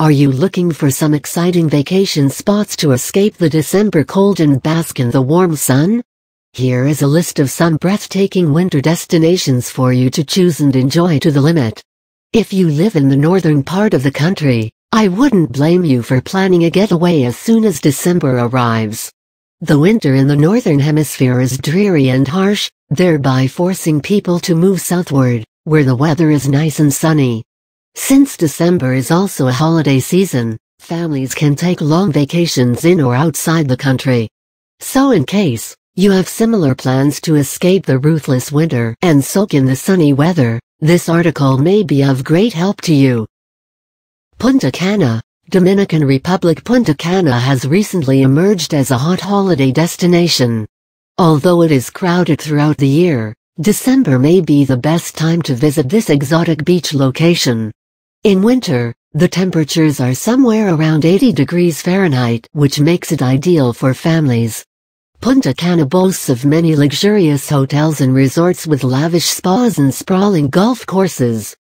Are you looking for some exciting vacation spots to escape the December cold and bask in the warm sun? Here is a list of some breathtaking winter destinations for you to choose and enjoy to the limit. If you live in the northern part of the country, I wouldn't blame you for planning a getaway as soon as December arrives. The winter in the northern hemisphere is dreary and harsh, thereby forcing people to move southward, where the weather is nice and sunny. Since December is also a holiday season, families can take long vacations in or outside the country. So in case you have similar plans to escape the ruthless winter and soak in the sunny weather, this article may be of great help to you. Punta Cana, Dominican Republic Punta Cana has recently emerged as a hot holiday destination. Although it is crowded throughout the year, December may be the best time to visit this exotic beach location. In winter, the temperatures are somewhere around 80 degrees Fahrenheit, which makes it ideal for families. Punta Cana boasts of many luxurious hotels and resorts with lavish spas and sprawling golf courses.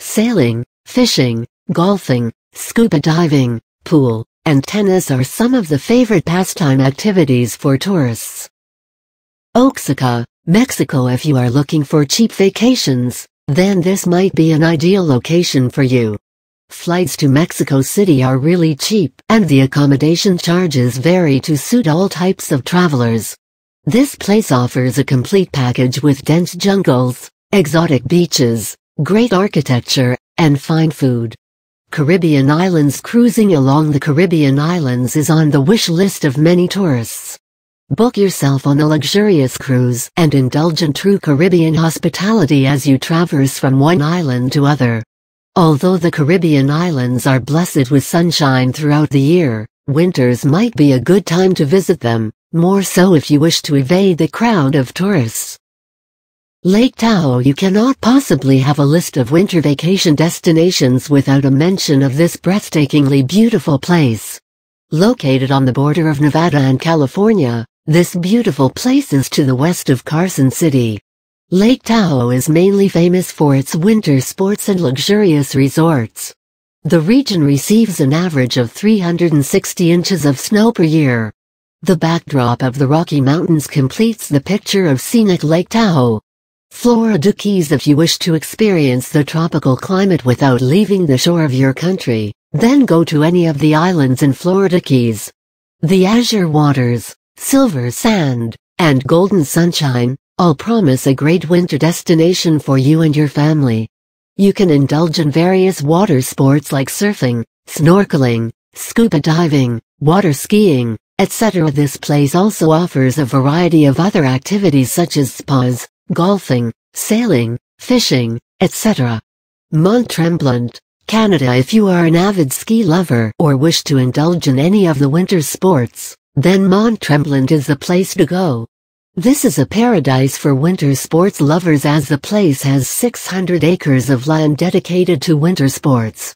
Sailing, fishing, golfing, scuba diving, pool, and tennis are some of the favorite pastime activities for tourists. Oaxaca, Mexico if you are looking for cheap vacations, then this might be an ideal location for you. Flights to Mexico City are really cheap, and the accommodation charges vary to suit all types of travelers. This place offers a complete package with dense jungles, exotic beaches, great architecture, and fine food. Caribbean Islands Cruising along the Caribbean Islands is on the wish list of many tourists, Book yourself on a luxurious cruise and indulge in true Caribbean hospitality as you traverse from one island to other. Although the Caribbean islands are blessed with sunshine throughout the year, winters might be a good time to visit them, more so if you wish to evade the crowd of tourists. Lake Tao You cannot possibly have a list of winter vacation destinations without a mention of this breathtakingly beautiful place. Located on the border of Nevada and California, this beautiful place is to the west of Carson City. Lake Tahoe is mainly famous for its winter sports and luxurious resorts. The region receives an average of 360 inches of snow per year. The backdrop of the Rocky Mountains completes the picture of scenic Lake Tahoe. Florida Keys If you wish to experience the tropical climate without leaving the shore of your country, then go to any of the islands in Florida Keys. The azure waters, silver sand, and golden sunshine, all promise a great winter destination for you and your family. You can indulge in various water sports like surfing, snorkeling, scuba diving, water skiing, etc. This place also offers a variety of other activities such as spas, golfing, sailing, fishing, etc. Mont Tremblant, Canada If you are an avid ski lover or wish to indulge in any of the winter sports, then Mont Tremblant is the place to go. This is a paradise for winter sports lovers as the place has 600 acres of land dedicated to winter sports.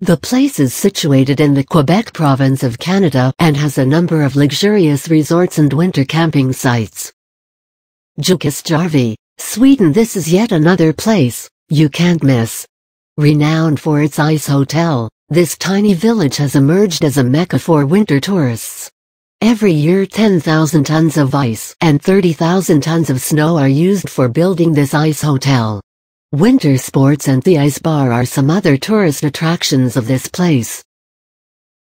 The place is situated in the Quebec province of Canada and has a number of luxurious resorts and winter camping sites. Jukisjärvi, Sweden This is yet another place you can't miss. Renowned for its ice hotel, this tiny village has emerged as a mecca for winter tourists. Every year 10,000 tons of ice and 30,000 tons of snow are used for building this ice hotel. Winter sports and the ice bar are some other tourist attractions of this place.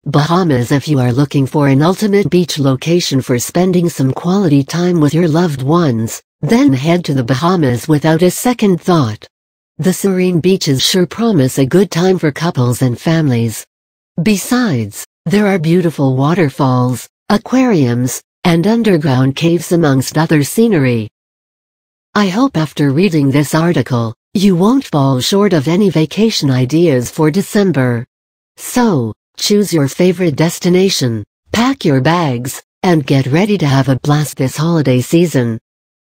Bahamas If you are looking for an ultimate beach location for spending some quality time with your loved ones, then head to the Bahamas without a second thought. The serene beaches sure promise a good time for couples and families. Besides, there are beautiful waterfalls, aquariums, and underground caves amongst other scenery. I hope after reading this article, you won't fall short of any vacation ideas for December. So, choose your favorite destination, pack your bags, and get ready to have a blast this holiday season.